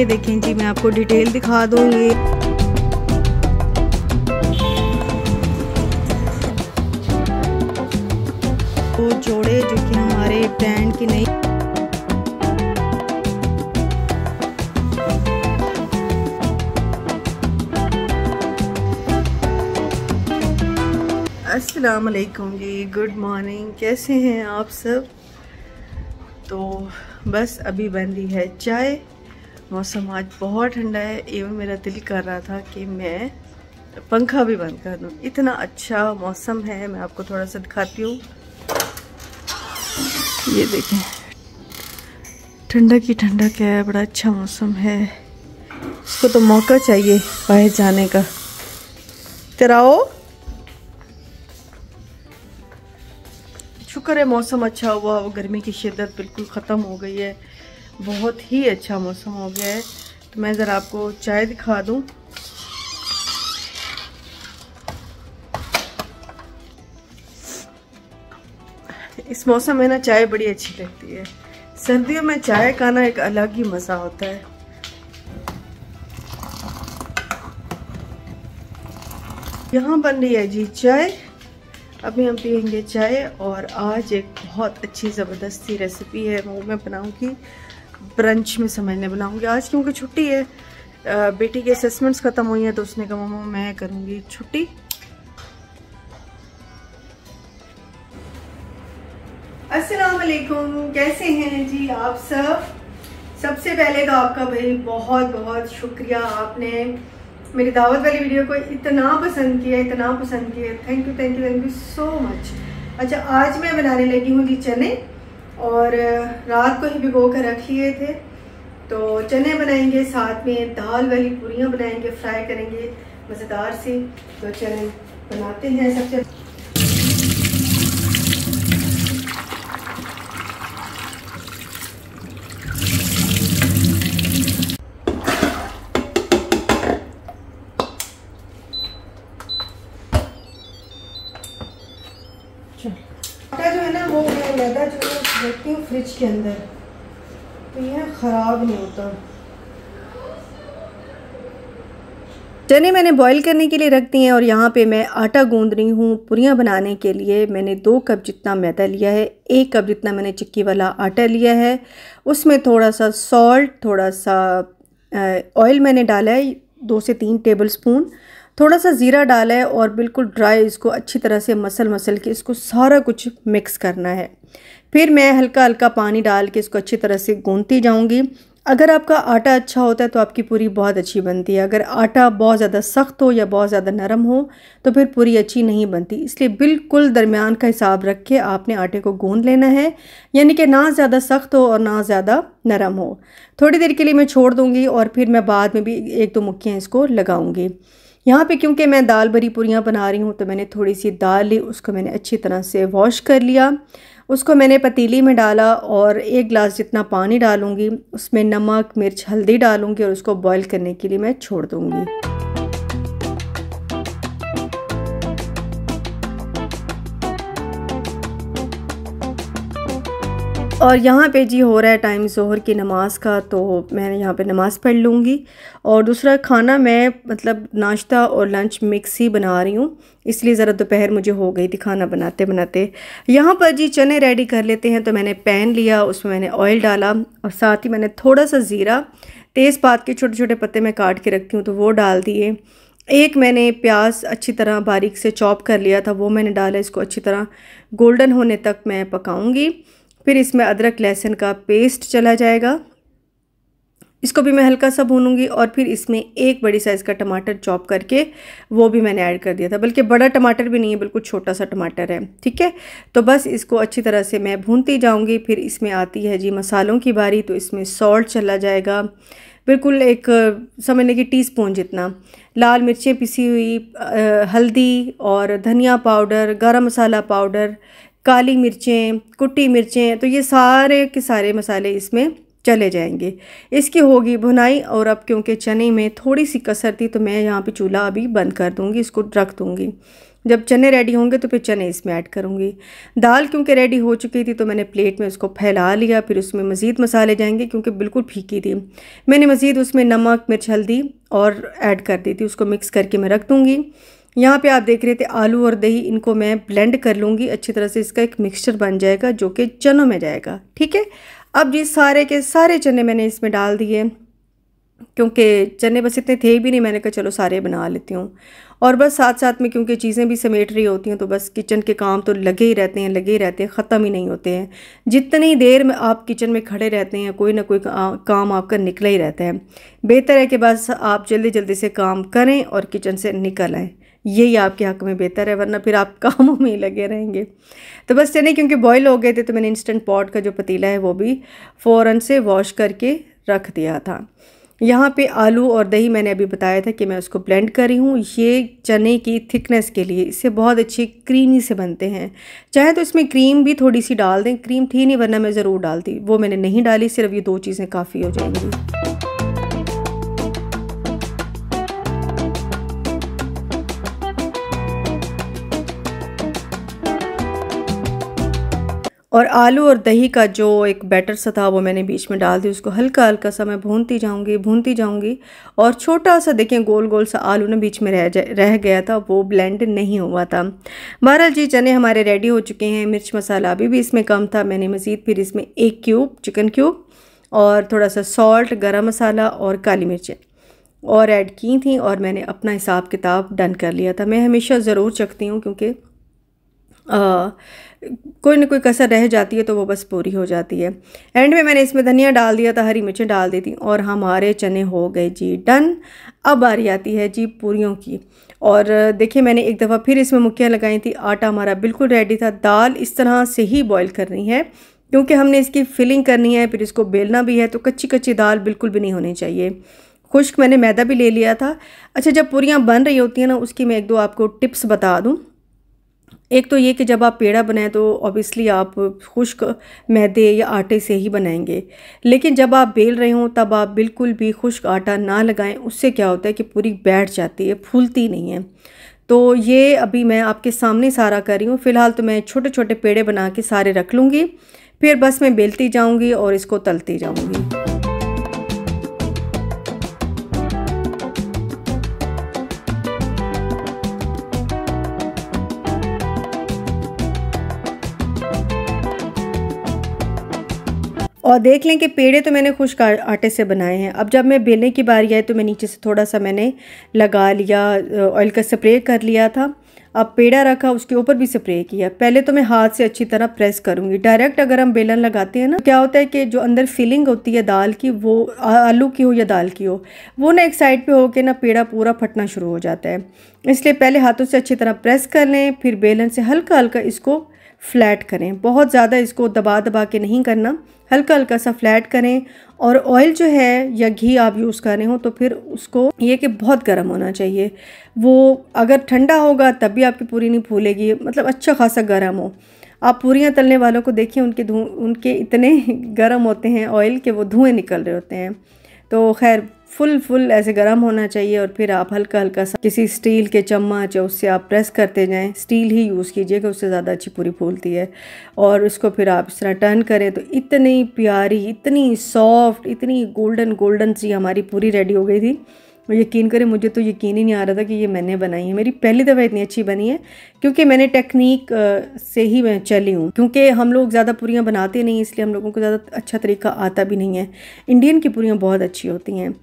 ये देखें जी मैं आपको डिटेल दिखा दूँ ये वो जोड़े जो कि हमारे ब्रांड नहीं जी गुड मॉर्निंग कैसे हैं आप सब तो बस अभी बन रही है चाय मौसम आज बहुत ठंडा है एवं मेरा दिल कर रहा था कि मैं पंखा भी बंद कर दूँ इतना अच्छा मौसम है मैं आपको थोड़ा सा दिखाती हूँ ये देखें ठंडा की ठंडक है बड़ा अच्छा मौसम है इसको तो मौका चाहिए बाहर जाने का तेराओ शुक्र है मौसम अच्छा हुआ वो गर्मी की शिद्दत बिल्कुल ख़त्म हो गई है बहुत ही अच्छा मौसम हो गया है तो मैं ज़रा आपको चाय दिखा दूँ इस मौसम में ना चाय बड़ी अच्छी लगती है सर्दियों में चाय का ना एक अलग ही मज़ा होता है यहाँ बन रही है जी चाय अभी हम पियेंगे चाय और आज एक बहुत अच्छी ज़बरदस्ती रेसिपी है वो मैं बनाऊँगी ब्रंच में समझने बनाऊंगी आज क्योंकि छुट्टी है बेटी के असेसमेंट्स ख़त्म हुई हैं तो उसने कहा मम्मा मैं करूंगी छुट्टी अस्सलाम वालेकुम कैसे हैं जी आप सब सबसे पहले तो आपका भाई बहुत बहुत शुक्रिया आपने मेरी दावत वाली वीडियो को इतना पसंद किया इतना पसंद किया thank you thank you thank you so much अच्छा आज मैं बनाने लगी हूँ जी चने और रात को ही भिगो कर रख लिए थे तो चने बनाएंगे साथ में दाल वाली पूरियाँ बनाएंगे फ्राई करेंगे मज़ेदार से तो चने बनाते हैं सबसे के अंदर तो यह ख़राब नहीं होता चने मैंने बॉईल करने के लिए रख दिए हैं और यहाँ पे मैं आटा गूंद रही हूँ पुरियाँ बनाने के लिए मैंने दो कप जितना मैदा लिया है एक कप जितना मैंने चिक्की वाला आटा लिया है उसमें थोड़ा सा सॉल्ट थोड़ा सा ऑयल मैंने डाला है दो से तीन टेबल स्पून थोड़ा सा ज़ीरा डाला है और बिल्कुल ड्राई इसको अच्छी तरह से मसल मसल के इसको सारा कुछ मिक्स करना है फिर मैं हल्का हल्का पानी डाल के इसको अच्छी तरह से गूंथती जाऊँगी अगर आपका आटा अच्छा होता है तो आपकी पूरी बहुत अच्छी बनती है अगर आटा बहुत ज़्यादा सख्त हो या बहुत ज़्यादा नरम हो तो फिर पूरी अच्छी नहीं बनती इसलिए बिल्कुल दरमियान का हिसाब रख के आपने आटे को गूंद लेना है यानी कि ना ज़्यादा सख्त हो और ना ज़्यादा नरम हो थोड़ी देर के लिए मैं छोड़ दूँगी और फिर मैं बाद में भी एक दो मक्खियाँ इसको लगाऊँगी यहाँ पे क्योंकि मैं दाल भरी पूरियाँ बना रही हूँ तो मैंने थोड़ी सी दाल ली उसको मैंने अच्छी तरह से वॉश कर लिया उसको मैंने पतीली में डाला और एक गिलास जितना पानी डालूँगी उसमें नमक मिर्च हल्दी डालूँगी और उसको बॉयल करने के लिए मैं छोड़ दूँगी और यहाँ पे जी हो रहा है टाइम जोहर की नमाज़ का तो मैं यहाँ पे नमाज़ पढ़ लूँगी और दूसरा खाना मैं मतलब नाश्ता और लंच मिक्स ही बना रही हूँ इसलिए ज़रा दोपहर मुझे हो गई थी खाना बनाते बनाते यहाँ पर जी चने रेडी कर लेते हैं तो मैंने पैन लिया उसमें मैंने ऑयल डाला और साथ ही मैंने थोड़ा सा ज़ीरा तेज़पात के छोटे छोटे पत्ते मैं काट के रखती हूँ तो वो डाल दिए एक मैंने प्याज अच्छी तरह बारीक से चॉप कर लिया था वो मैंने डाला इसको अच्छी तरह गोल्डन होने तक मैं पकाऊँगी फिर इसमें अदरक लहसुन का पेस्ट चला जाएगा इसको भी मैं हल्का सा भूनूंगी और फिर इसमें एक बड़ी साइज़ का टमाटर चॉप करके वो भी मैंने ऐड कर दिया था बल्कि बड़ा टमाटर भी नहीं है बिल्कुल छोटा सा टमाटर है ठीक है तो बस इसको अच्छी तरह से मैं भूनती जाऊंगी फिर इसमें आती है जी मसालों की बारी तो इसमें सॉल्ट चला जाएगा बिल्कुल एक समझने की टी स्पून जितना लाल मिर्चें पिसी हुई हल्दी और धनिया पाउडर गर्म मसाला पाउडर काली मिर्चें कुटी मिर्चें तो ये सारे के सारे मसाले इसमें चले जाएंगे इसकी होगी भुनाई और अब क्योंकि चने में थोड़ी सी कसर थी तो मैं यहाँ पे चूल्हा अभी बंद कर दूँगी इसको रख दूँगी जब चने रेडी होंगे तो फिर चने इसमें ऐड करूँगी दाल क्योंकि रेडी हो चुकी थी तो मैंने प्लेट में उसको फैला लिया फिर उसमें मज़ीद मसाले जाएंगे क्योंकि बिल्कुल फीकी थी मैंने मज़ीद उसमें नमक मिर्च हल्दी और ऐड कर दी थी उसको मिक्स करके मैं रख दूँगी यहाँ पे आप देख रहे थे आलू और दही इनको मैं ब्लेंड कर लूँगी अच्छी तरह से इसका एक मिक्सचर बन जाएगा जो कि चनों में जाएगा ठीक है अब जी सारे के सारे चने मैंने इसमें डाल दिए क्योंकि चने बस इतने थे भी नहीं मैंने कहा चलो सारे बना लेती हूँ और बस साथ साथ में क्योंकि चीज़ें भी समेट रही होती हैं तो बस किचन के काम तो लगे ही रहते हैं लगे ही रहते हैं ख़त्म ही नहीं होते हैं जितनी देर में आप किचन में खड़े रहते हैं कोई ना कोई काम आपका निकला ही रहता है बेहतर है कि बस आप जल्दी जल्दी से काम करें और किचन से निकल आएँ यही आपके हक में बेहतर है वरना फिर आप कामों में ही लगे रहेंगे तो बस चने क्योंकि बॉयल हो गए थे तो मैंने इंस्टेंट पॉट का जो पतीला है वो भी फ़ौरन से वॉश करके रख दिया था यहाँ पे आलू और दही मैंने अभी बताया था कि मैं उसको ब्लेंड कर रही हूँ ये चने की थिकनेस के लिए इससे बहुत अच्छे क्रीमी से बनते हैं चाहे तो इसमें क्रीम भी थोड़ी सी डाल दें क्रीम थी नहीं वरना मैं ज़रूर डालती वो मैंने नहीं डाली सिर्फ ये दो चीज़ें काफ़ी हो जाएंगी और आलू और दही का जो एक बैटर सा था वो मैंने बीच में डाल दी उसको हल्का हल्का सा मैं भूनती जाऊंगी भूनती जाऊंगी और छोटा सा देखें गोल गोल सा आलू ना बीच में रह जा रह गया था वो ब्लेंड नहीं हुआ था बहरहाल जी चने हमारे रेडी हो चुके हैं मिर्च मसाला अभी भी इसमें कम था मैंने मज़ीद फिर इसमें एक क्यूब चिकन क्यूब और थोड़ा सा सॉल्ट गर्म मसाला और काली मिर्चें और ऐड की थी और मैंने अपना हिसाब किताब डन कर लिया था मैं हमेशा ज़रूर चखती हूँ क्योंकि कोई ना कोई कसर रह जाती है तो वो बस पूरी हो जाती है एंड में मैंने इसमें धनिया डाल दिया था हरी मिर्चें डाल दी थी और हमारे चने हो गए जी डन अब रही आती है जी पूरियों की और देखिए मैंने एक दफ़ा फिर इसमें मुखियाँ लगाई थी आटा हमारा बिल्कुल रेडी था दाल इस तरह से ही बॉयल करनी है क्योंकि हमने इसकी फिलिंग करनी है फिर इसको बेलना भी है तो कच्ची कच्ची दाल बिल्कुल भी नहीं होनी चाहिए खुश्क मैंने मैदा भी ले लिया था अच्छा जब पूरियाँ बन रही होती हैं ना उसकी मैं एक दो आपको टिप्स बता दूँ एक तो ये कि जब आप पेड़ा बनाएं तो ऑब्वियसली आप खुश्क मैदे या आटे से ही बनाएंगे लेकिन जब आप बेल रहे हों तब आप बिल्कुल भी खुश्क आटा ना लगाएं उससे क्या होता है कि पूरी बैठ जाती है फूलती नहीं है तो ये अभी मैं आपके सामने सारा कर रही हूँ फ़िलहाल तो मैं छोटे छोटे पेड़े बना के सारे रख लूँगी फिर बस मैं बेलती जाऊँगी और इसको तलती जाऊँगी और देख लें कि पेड़े तो मैंने खुश आटे से बनाए हैं अब जब मैं बेलने की बारी आई तो मैं नीचे से थोड़ा सा मैंने लगा लिया ऑयल का स्प्रे कर लिया था अब पेड़ा रखा उसके ऊपर भी स्प्रे किया पहले तो मैं हाथ से अच्छी तरह प्रेस करूँगी डायरेक्ट अगर हम बेलन लगाते हैं ना तो क्या होता है कि जो अंदर फीलिंग होती है दाल की वो आलू की हो या दाल की हो वो ना एक साइड पे होकर ना पेड़ा पूरा फटना शुरू हो जाता है इसलिए पहले हाथों से अच्छी तरह प्रेस कर लें फिर बेलन से हल्का हल्का इसको फ्लैट करें बहुत ज़्यादा इसको दबा दबा के नहीं करना हल्का हल्का सा फ्लैट करें और ऑयल जो है या घी आप यूज़ कर रहे हो तो फिर उसको ये कि बहुत गर्म होना चाहिए वो अगर ठंडा होगा तब भी आपकी पूरी नहीं फूलेगी मतलब अच्छा खासा गर्म हो आप पूरियाँ तलने वालों को देखिए उनके धुँ उनके इतने गर्म होते हैं ऑयल के वो धुएँ निकल रहे होते हैं तो खैर फुल फुल ऐसे गर्म होना चाहिए और फिर आप हल्का हल्का सा किसी स्टील के चम्मच या उससे आप प्रेस करते जाएं स्टील ही यूज़ कीजिएगा उससे ज़्यादा अच्छी पूरी फूलती है और उसको फिर आप इस तरह टर्न करें तो इतनी प्यारी इतनी सॉफ्ट इतनी गोल्डन गोल्डन सी हमारी पूरी रेडी हो गई थी और यकीन करें मुझे तो यकीन ही नहीं आ रहा था कि ये मैंने बनाई है मेरी पहली दफ़ा इतनी अच्छी बनी है क्योंकि मैंने टेक्निक से ही मैं चली हूँ क्योंकि हम लोग ज़्यादा पूरियाँ बनाते नहीं इसलिए हम लोगों को ज़्यादा अच्छा तरीका आता भी नहीं है इंडियन की पूरियाँ बहुत अच्छी होती हैं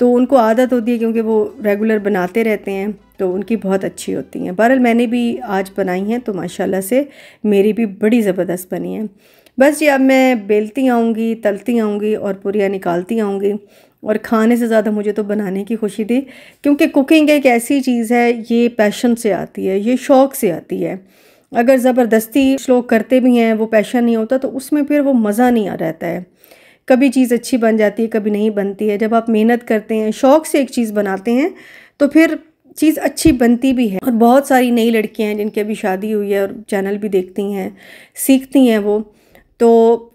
तो उनको आदत होती है क्योंकि वो रेगुलर बनाते रहते हैं तो उनकी बहुत अच्छी होती हैं बहरहाल मैंने भी आज बनाई हैं तो माशाल्लाह से मेरी भी बड़ी ज़बरदस्त बनी है बस ये अब मैं बेलती आऊँगी तलती आऊँगी और पूरियाँ निकालती आऊँगी और खाने से ज़्यादा मुझे तो बनाने की खुशी थी क्योंकि कुकिंग एक ऐसी चीज़ है ये पैशन से आती है ये शौक़ से आती है अगर ज़बरदस्ती लोग करते भी हैं वो पैशन नहीं होता तो उसमें फिर वो मज़ा नहीं आ रहता है कभी चीज़ अच्छी बन जाती है कभी नहीं बनती है जब आप मेहनत करते हैं शौक़ से एक चीज़ बनाते हैं तो फिर चीज़ अच्छी बनती भी है और बहुत सारी नई लड़कियाँ हैं जिनकी अभी शादी हुई है और चैनल भी देखती हैं सीखती हैं वो तो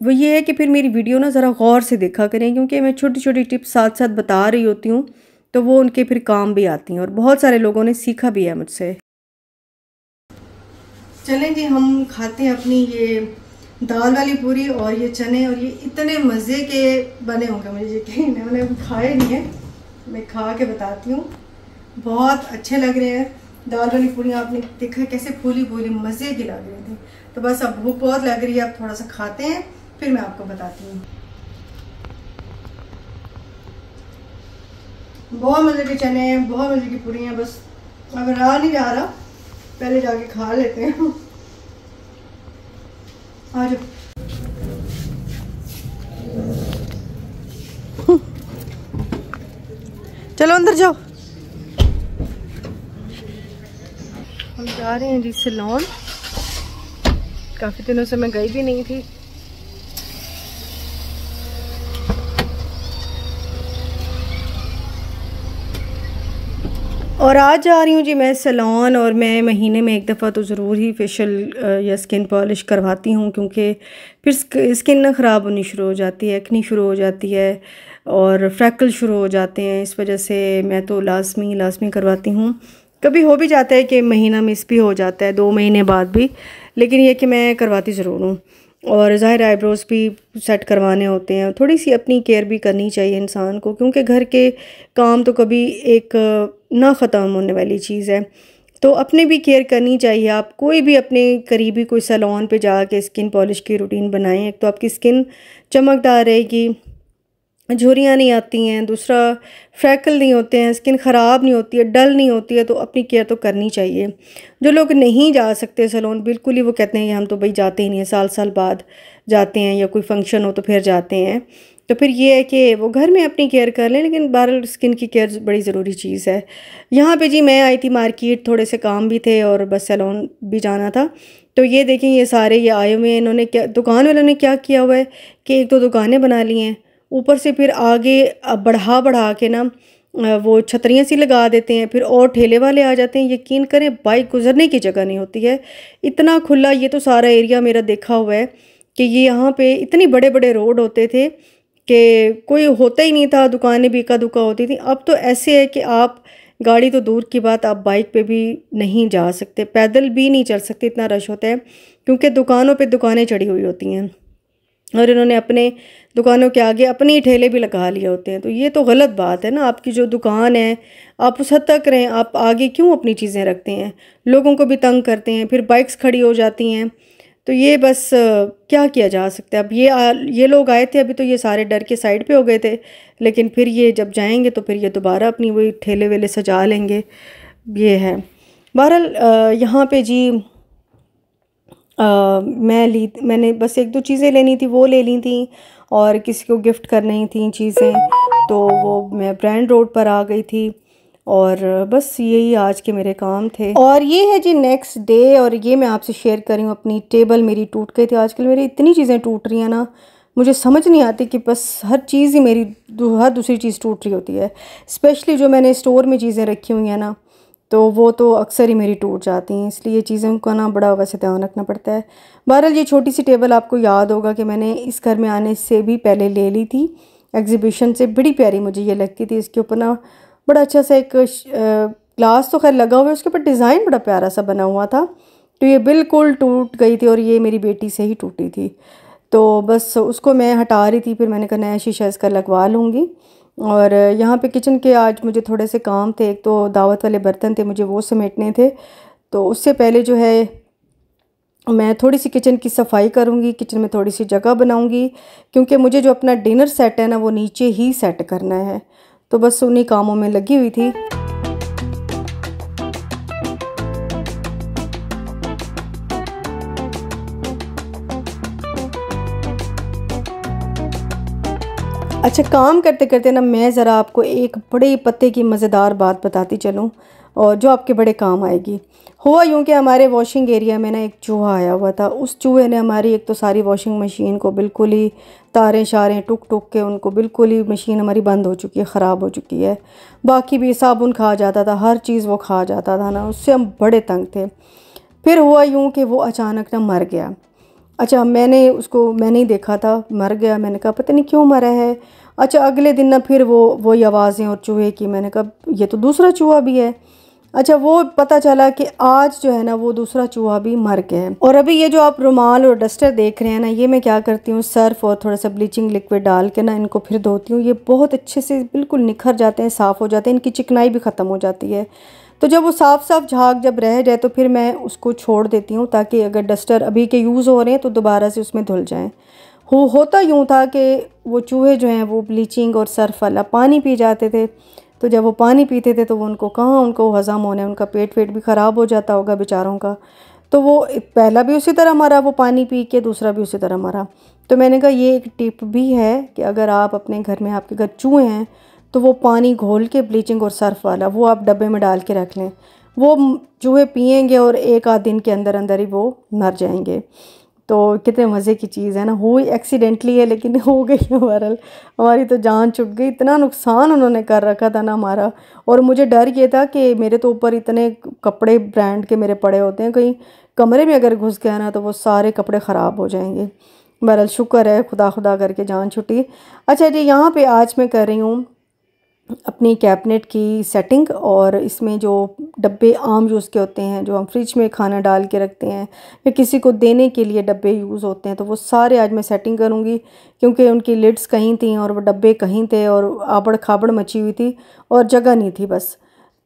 वो ये है कि फिर मेरी वीडियो ना ज़रा गौर से देखा करें क्योंकि मैं छोटी छोटी टिप्स साथ साथ बता रही होती हूँ तो वो उनके फिर काम भी आती हैं और बहुत सारे लोगों ने सीखा भी है मुझसे चलें जी हम खाते हैं अपनी ये दाल वाली पूरी और ये चने और ये इतने मज़े के बने होंगे मुझे यकीन है मैंने खाए नहीं है मैं खा के बताती हूँ बहुत अच्छे लग रहे हैं दाल वाली पूड़ी आपने देखा कैसे फूली फूली मज़े की लग रही थी तो बस अब भूख बहुत लग रही है आप थोड़ा सा खाते हैं फिर मैं आपको बताती हूँ बहुत मज़े के चने हैं बहुत मज़े की पूड़ियाँ बस अब रहा नहीं जा रहा पहले जाके खा लेते हैं आज चलो अंदर जाओ हम जा रहे हैं जी सलोन काफ़ी दिनों से मैं गई भी नहीं थी और आज जा रही हूँ जी मैं सलोन और मैं महीने में एक दफ़ा तो ज़रूर ही फेशियल या स्किन पॉलिश करवाती हूँ क्योंकि फिर स्किन ना ख़राब होनी शुरू हो जाती है एक्नी शुरू हो जाती है और फ्रैकल शुरू हो जाते हैं इस वजह से मैं तो लाजमी लाजमी करवाती हूँ कभी हो भी जाता है कि महीना मिस भी हो जाता है दो महीने बाद भी लेकिन यह कि मैं करवाती ज़रूर हूँ और ज़ाहिर आईब्रोज़ भी सेट करवाने होते हैं थोड़ी सी अपनी केयर भी करनी चाहिए इंसान को क्योंकि घर के काम तो कभी एक ना ख़त्म होने वाली चीज़ है तो अपने भी केयर करनी चाहिए आप कोई भी अपने करीबी कोई सैलॉन पे जा स्किन पॉलिश की रूटीन बनाएं एक तो आपकी स्किन चमकदार रहेगी झुरियाँ नहीं आती हैं दूसरा फ्रैकल नहीं होते हैं स्किन ख़राब नहीं होती है डल नहीं होती है तो अपनी केयर तो करनी चाहिए जो लोग नहीं जा सकते सलोन बिल्कुल ही वो कहते हैं कि हम तो भाई जाते ही नहीं हैं साल साल बाद जाते हैं या कोई फंक्शन हो तो फिर जाते हैं तो फिर ये है कि वो घर में अपनी केयर कर लें लेकिन बहर स्किन की केयर बड़ी ज़रूरी चीज़ है यहाँ पे जी मैं आई थी मार्केट थोड़े से काम भी थे और बस सैलून भी जाना था तो ये देखें ये सारे ये आए हुए हैं इन्होंने क्या दुकान वालों ने क्या किया हुआ है कि एक तो दुकानें बना ली हैं ऊपर से फिर आगे बढ़ा बढ़ा के ना वो छतरियाँ सी लगा देते हैं फिर और ठेले वाले आ जाते हैं यकीन करें बाइक गुजरने की जगह नहीं होती है इतना खुला ये तो सारा एरिया मेरा देखा हुआ है कि ये यहाँ पे इतनी बड़े बड़े रोड होते थे कि कोई होता ही नहीं था दुकानें भी इक्का दुका होती थी अब तो ऐसे है कि आप गाड़ी तो दूर की बात आप बाइक पे भी नहीं जा सकते पैदल भी नहीं चल सकते इतना रश होता है क्योंकि दुकानों पे दुकानें चढ़ी हुई होती हैं और इन्होंने अपने दुकानों के आगे अपने ही ठेले भी लगा लिए होते हैं तो ये तो गलत बात है ना आपकी जो दुकान है आप उस हद तक रहें आप आगे क्यों अपनी चीज़ें रखते हैं लोगों को भी तंग करते हैं फिर बाइक्स खड़ी हो जाती हैं तो ये बस क्या किया जा सकता है अब ये आ, ये लोग आए थे अभी तो ये सारे डर के साइड पे हो गए थे लेकिन फिर ये जब जाएंगे तो फिर ये दोबारा अपनी वही ठेले वेले सजा लेंगे ये है बहरहाल यहाँ पे जी मैं ली मैंने बस एक दो चीज़ें लेनी थी वो ले ली थी और किसी को गिफ्ट करनी थी चीज़ें तो वो मैं ब्रांड रोड पर आ गई थी और बस यही आज के मेरे काम थे और ये है जी नेक्स्ट डे और ये मैं आपसे शेयर कर रही हूँ अपनी टेबल मेरी टूट गई थी आजकल मेरी इतनी चीज़ें टूट रही हैं ना मुझे समझ नहीं आती कि बस हर चीज़ ही मेरी हर दूसरी चीज़ टूट रही होती है स्पेशली जो मैंने स्टोर में चीज़ें रखी हुई हैं ना तो वो तो अक्सर ही मेरी टूट जाती हैं इसलिए चीज़ों का ना बड़ा वैसे ध्यान रखना पड़ता है बहरहाल ये छोटी सी टेबल आपको याद होगा कि मैंने इस घर में आने से भी पहले ले ली थी एग्ज़िबिशन से बड़ी प्यारी मुझे ये लगती थी इसके ऊपर ना बड़ा अच्छा सा एक ग्लास तो खैर लगा हुआ है उसके ऊपर डिज़ाइन बड़ा प्यारा सा बना हुआ था तो ये बिल्कुल टूट गई थी और ये मेरी बेटी से ही टूटी थी तो बस उसको मैं हटा रही थी फिर मैंने कहा नया शीशा इसका लगवा लूँगी और यहाँ पे किचन के आज मुझे थोड़े से काम थे एक तो दावत वाले बर्तन थे मुझे वो समेटने थे तो उससे पहले जो है मैं थोड़ी सी किचन की सफाई करूँगी किचन में थोड़ी सी जगह बनाऊँगी क्योंकि मुझे जो अपना डिनर सेट है ना वो नीचे ही सेट करना है तो बस उन्हीं कामों में लगी हुई थी अच्छा काम करते करते ना मैं ज़रा आपको एक बड़े पत्ते की मज़ेदार बात बताती चलूँ और जो आपके बड़े काम आएगी हुआ यूँ कि हमारे वॉशिंग एरिया में ना एक चूहा आया हुआ था उस चूहे ने हमारी एक तो सारी वॉशिंग मशीन को बिल्कुल ही तारें शारें टुक टुक के उनको बिल्कुल ही मशीन हमारी बंद हो चुकी है ख़राब हो चुकी है बाकी भी साबुन खा जाता था हर चीज़ वो खा जाता था ना उससे हम बड़े तंग थे फिर हुआ यूँ कि वो अचानक ना मर गया अच्छा मैंने उसको मैंने ही देखा था मर गया मैंने कहा पता नहीं क्यों मरा है अच्छा अगले दिन ना फिर वो वही आवाज़ें और चूहे की मैंने कहा ये तो दूसरा चूहा भी है अच्छा वो पता चला कि आज जो है ना वो दूसरा चूहा भी मर गया है और अभी ये जो आप रुमाल और डस्टर देख रहे हैं ना ये मैं क्या करती हूँ सर्फ और थोड़ा सा ब्लीचिंग लिक्विड डाल के ना इनको फिर धोती हूँ ये बहुत अच्छे से बिल्कुल निखर जाते हैं साफ़ हो जाते हैं इनकी चिकनाई भी ख़त्म हो जाती है तो जब वो साफ़ साफ़ झाग जब रह जाए तो फिर मैं उसको छोड़ देती हूँ ताकि अगर डस्टर अभी के यूज़ हो रहे हैं तो दोबारा से उसमें धुल जाएँ हो होता यूँ था कि वो चूहे जो हैं वो ब्लीचिंग और सर्फ वाला पानी पी जाते थे तो जब वो पानी पीते थे तो वो उनको कहाँ उनको हज़म होने उनका पेट वेट भी ख़राब हो जाता होगा बेचारों का तो वो पहला भी उसी तरह मरा वो पानी पी के दूसरा भी उसी तरह मरा तो मैंने कहा ये एक टिप भी है कि अगर आप अपने घर में आपके घर चूहे हैं तो वो पानी घोल के ब्लीचिंग और सर्फ वाला वो आप डब्बे में डाल के रख लें वो चूहे पियेंगे और एक आध दिन के अंदर अंदर ही वो मर जाएंगे तो कितने मज़े की चीज़ है ना हो एक्सीडेंटली है लेकिन हो गई है बहरल हमारी तो जान छुट गई इतना नुकसान उन्होंने कर रखा था ना हमारा और मुझे डर ये था कि मेरे तो ऊपर इतने कपड़े ब्रांड के मेरे पड़े होते हैं कहीं कमरे में अगर घुस गया ना तो वो सारे कपड़े ख़राब हो जाएंगे बहरल शुक्र है खुदा खुदा करके जान छुटी अच्छा जी यहाँ पर आज मैं कर रही हूँ अपनी कैबिनेट की सेटिंग और इसमें जो डब्बे आम यूज़ के होते हैं जो हम फ्रिज में खाना डाल के रखते हैं या किसी को देने के लिए डब्बे यूज़ होते हैं तो वो सारे आज मैं सेटिंग करूँगी क्योंकि उनकी लिड्स कहीं थी और वो डब्बे कहीं थे और आबड़ खाबड़ मची हुई थी और जगह नहीं थी बस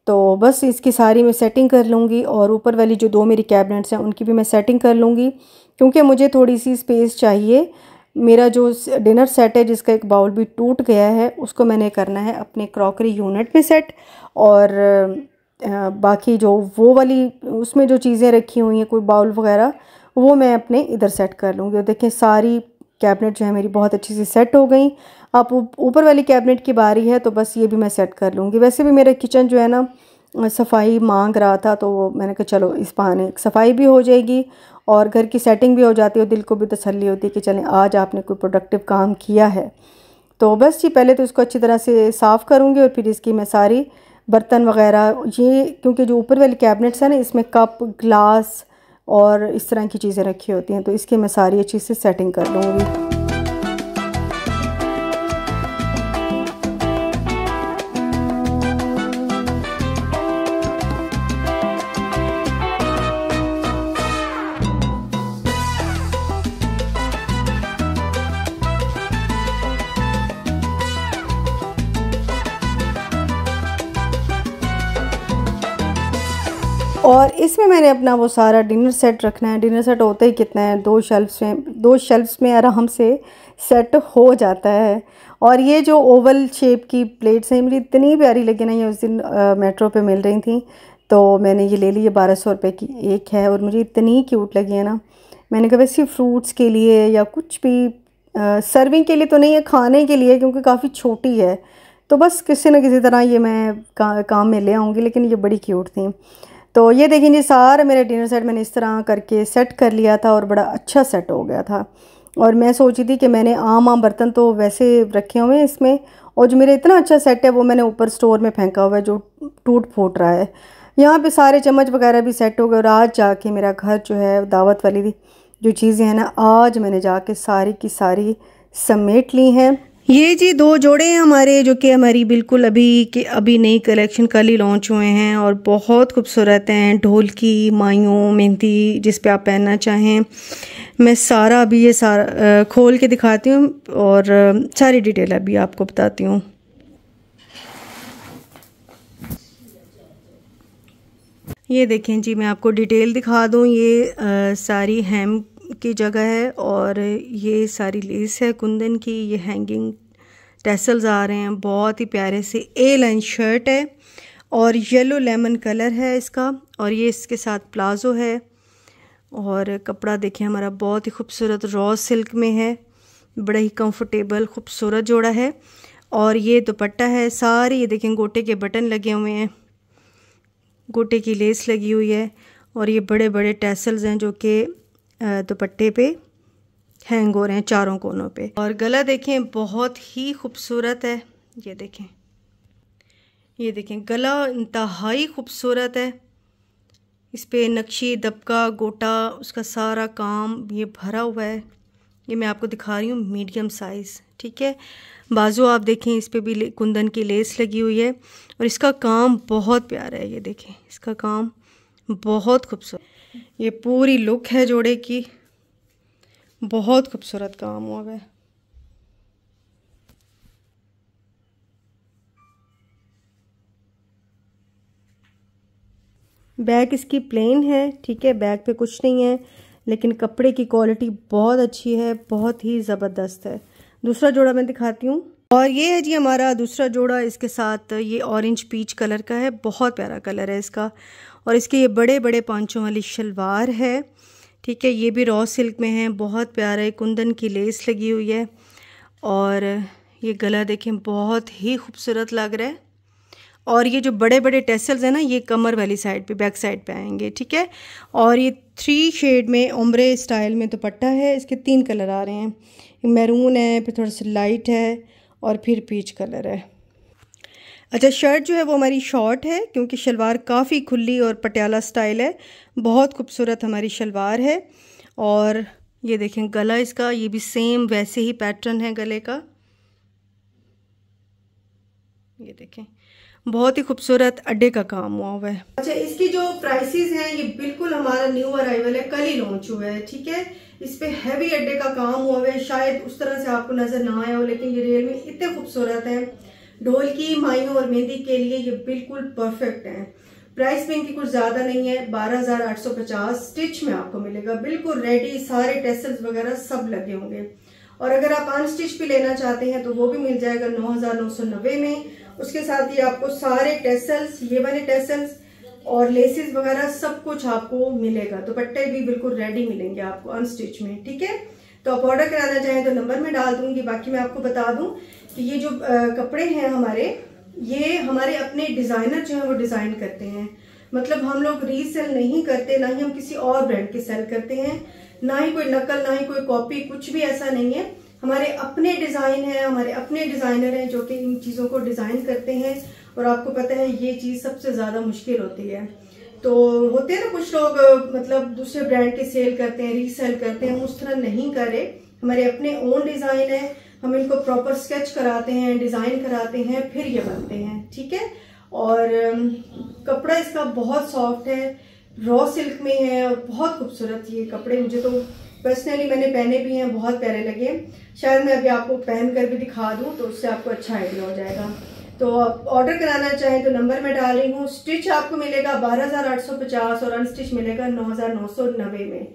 तो बस इसकी सारी मैं सेटिंग कर लूँगी और ऊपर वाली जो दो मेरी कैबिनेट्स हैं उनकी भी मैं सेटिंग कर लूँगी क्योंकि मुझे थोड़ी सी स्पेस चाहिए मेरा जो डिनर सेट है जिसका एक बाउल भी टूट गया है उसको मैंने करना है अपने क्रॉकरी यूनिट में सेट और बाकी जो वो वाली उसमें जो चीज़ें रखी हुई हैं कोई बाउल वगैरह वो मैं अपने इधर सेट कर लूँगी और देखें सारी कैबिनेट जो है मेरी बहुत अच्छी से सेट हो गई आप ऊपर वाली कैबिनेट की बारी है तो बस ये भी मैं सेट कर लूँगी वैसे भी मेरा किचन जो है ना सफाई मांग रहा था तो वो मैंने कहा चलो इस बहाने सफाई भी हो जाएगी और घर की सेटिंग भी हो जाती है और दिल को भी तसल्ली होती है कि चलें आज आपने कोई प्रोडक्टिव काम किया है तो बस जी पहले तो इसको अच्छी तरह से साफ़ करूँगी और फिर इसकी मैं सारी बर्तन वगैरह ये क्योंकि जो ऊपर वाली कैबिनेट्स हैं ना इसमें कप ग्लास और इस तरह की चीज़ें रखी होती हैं तो इसकी मैं सारी अच्छी से सेटिंग कर लूँगी इसमें मैंने अपना वो सारा डिनर सेट रखना है डिनर सेट होते ही कितना है दो शेल्फ्स में दो शेल्फ्स में आराम से सेट हो जाता है और ये जो ओवल शेप की प्लेट्स हैं मेरी इतनी प्यारी लगी ना ये उस दिन आ, मेट्रो पे मिल रही थी तो मैंने ये ले ली है बारह सौ रुपये की एक है और मुझे इतनी क्यूट लगी है ना मैंने कहा वैसे फ्रूट्स के लिए या कुछ भी आ, सर्विंग के लिए तो नहीं है खाने के लिए क्योंकि काफ़ी छोटी है तो बस किसी न किसी तरह ये मैं का, काम में ले आऊँगी लेकिन ये बड़ी क्यूट थी तो ये देखें जी सारा मेरा डिनर सेट मैंने इस तरह करके सेट कर लिया था और बड़ा अच्छा सेट हो गया था और मैं सोची थी कि मैंने आम आम बर्तन तो वैसे रखे हुए हैं इसमें और जो मेरा इतना अच्छा सेट है वो मैंने ऊपर स्टोर में फेंका हुआ है जो टूट फूट रहा है यहाँ पे सारे चम्मच वगैरह भी सेट हो गए और आज जाके मेरा घर जो है दावत वाली जो चीज़ें हैं ना आज मैंने जाके सारी की सारी समेट ली हैं ये जी दो जोड़े हैं हमारे जो कि हमारी बिल्कुल अभी के अभी नई कलेक्शन कल ही लॉन्च हुए हैं और बहुत खूबसूरत हैं ढोलकी मायों मेहंदी जिस पे आप पहनना चाहें मैं सारा अभी ये सारा खोल के दिखाती हूँ और सारी डिटेल अभी आपको बताती हूँ ये देखें जी मैं आपको डिटेल दिखा दूँ ये आ, सारी हेम की जगह है और ये सारी लेस है कुंदन की ये हैंगिंग टेसल्स आ रहे हैं बहुत ही प्यारे से ए लाइन शर्ट है और येलो लेमन कलर है इसका और ये इसके साथ प्लाज़ो है और कपड़ा देखिए हमारा बहुत ही खूबसूरत रॉ सिल्क में है बड़ा ही कंफर्टेबल खूबसूरत जोड़ा है और ये दुपट्टा है सारे ये देखें गोटे के बटन लगे हुए हैं गोटे की लेस लगी हुई है और ये बड़े बड़े टैसल्स हैं जो कि दुपट्टे पे हैंग हो रहे हैं चारों कोनों पे और गला देखें बहुत ही खूबसूरत है ये देखें ये देखें गला इंतहाई खूबसूरत है इस पर नक्शी दबका गोटा उसका सारा काम ये भरा हुआ है ये मैं आपको दिखा रही हूँ मीडियम साइज़ ठीक है बाजू आप देखें इस पर भी कुंदन की लेस लगी हुई है और इसका काम बहुत प्यारा है ये देखें इसका काम बहुत खूबसूरत ये पूरी लुक है जोड़े की बहुत खूबसूरत काम हुआ है बैग इसकी प्लेन है ठीक है बैग पे कुछ नहीं है लेकिन कपड़े की क्वालिटी बहुत अच्छी है बहुत ही ज़बरदस्त है दूसरा जोड़ा मैं दिखाती हूँ और ये है जी हमारा दूसरा जोड़ा इसके साथ ये ऑरेंज पीच कलर का है बहुत प्यारा कलर है इसका और इसके ये बड़े बड़े पांचों वाली शलवार है ठीक है ये भी रॉ सिल्क में है बहुत प्यारा है कुंदन की लेस लगी हुई है और ये गला देखें बहुत ही खूबसूरत लग रहा है और ये जो बड़े बड़े टेसल्स हैं ना ये कमर वाली साइड पे बैक साइड पे आएंगे ठीक है और ये थ्री शेड में उम्रे स्टाइल में दुपट्टा है इसके तीन कलर आ रहे हैं मैरून है फिर थोड़ा सा लाइट है और फिर पीच कलर है अच्छा शर्ट जो है वो हमारी शॉर्ट है क्योंकि शलवार काफ़ी खुली और पटियाला स्टाइल है बहुत खूबसूरत हमारी शलवार है और ये देखें गला इसका ये भी सेम वैसे ही पैटर्न है गले का ये देखें बहुत ही खूबसूरत अड्डे का काम हुआ हुआ है अच्छा इसकी जो प्राइसेस हैं ये बिल्कुल हमारा न्यू अराइवल है कल ही लॉन्च हुआ है ठीक है इस पे हैवी अड्डे का काम हुआ हुआ है शायद उस तरह से आपको नज़र ना आया हो लेकिन ये रियलमी इतने खूबसूरत है ढोल की माइयों और मेहंदी के लिए ये बिल्कुल परफेक्ट है प्राइस भी इनकी कुछ ज़्यादा नहीं है 12,850 स्टिच में आपको मिलेगा बिल्कुल रेडी सारे टेसल्स वगैरह सब लगे होंगे और अगर आप अनस्टिच भी लेना चाहते हैं तो वो भी मिल जाएगा 9,990 में उसके साथ ही आपको सारे टेसल्स ये वाले टेसल्स और लेसेस वगैरह सब कुछ आपको मिलेगा दुपट्टे तो भी बिल्कुल रेडी मिलेंगे आपको अनस्टिच में ठीक है तो आप ऑर्डर कराना चाहें तो नंबर में डाल दूंगी बाकी मैं आपको बता दूं कि ये जो आ, कपड़े हैं हमारे ये हमारे अपने डिजाइनर जो है वो डिजाइन करते हैं मतलब हम लोग रीसेल नहीं करते ना ही हम किसी और ब्रांड के सेल करते हैं ना ही कोई नकल ना ही कोई कॉपी कुछ भी ऐसा नहीं है हमारे अपने डिजाइन है हमारे अपने डिजाइनर हैं जो कि इन चीजों को डिजाइन करते हैं और आपको पता है ये चीज़ सबसे ज़्यादा मुश्किल होती है तो होते हैं ना कुछ लोग मतलब दूसरे ब्रांड की सेल करते हैं रीसेल करते हैं हम उस तरह नहीं करें हमारे अपने ओन डिज़ाइन है हम इनको प्रॉपर स्केच कराते हैं डिज़ाइन कराते हैं फिर ये बनते हैं ठीक है और कपड़ा इसका बहुत सॉफ्ट है रॉ सिल्क में है और बहुत खूबसूरत ये कपड़े मुझे तो पर्सनली मैंने पहने भी हैं बहुत प्यारे लगे शायद मैं अभी आपको पहन कर भी दिखा दूँ तो उससे आपको अच्छा आइडिया हो जाएगा तो आप ऑर्डर कराना चाहें तो नंबर में डाल रही हूँ स्टिच आपको मिलेगा 12,850 और अनस्टिच मिलेगा 9,990 में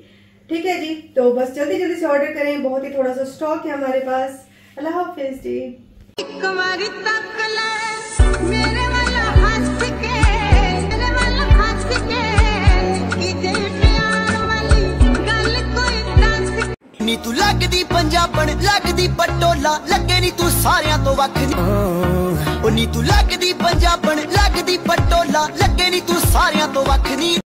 ठीक है जी तो बस जल्दी जल्दी से ऑर्डर करें बहुत ही थोड़ा सा स्टॉक है हमारे पास अल्लाह हाफिज जी ਨੀ ਤੂੰ ਲੱਗਦੀ ਪੰਜਾਬਣ ਲੱਗਦੀ ਪਟੋਲਾ ਲੱਗੇ ਨੀ ਤੂੰ ਸਾਰਿਆਂ ਤੋਂ ਵੱਖ ਨੀ ਓ ਨੀ ਤੂੰ ਲੱਗਦੀ ਪੰਜਾਬਣ ਲੱਗਦੀ ਪਟੋਲਾ ਲੱਗੇ ਨੀ ਤੂੰ ਸਾਰਿਆਂ ਤੋਂ ਵੱਖ ਨੀ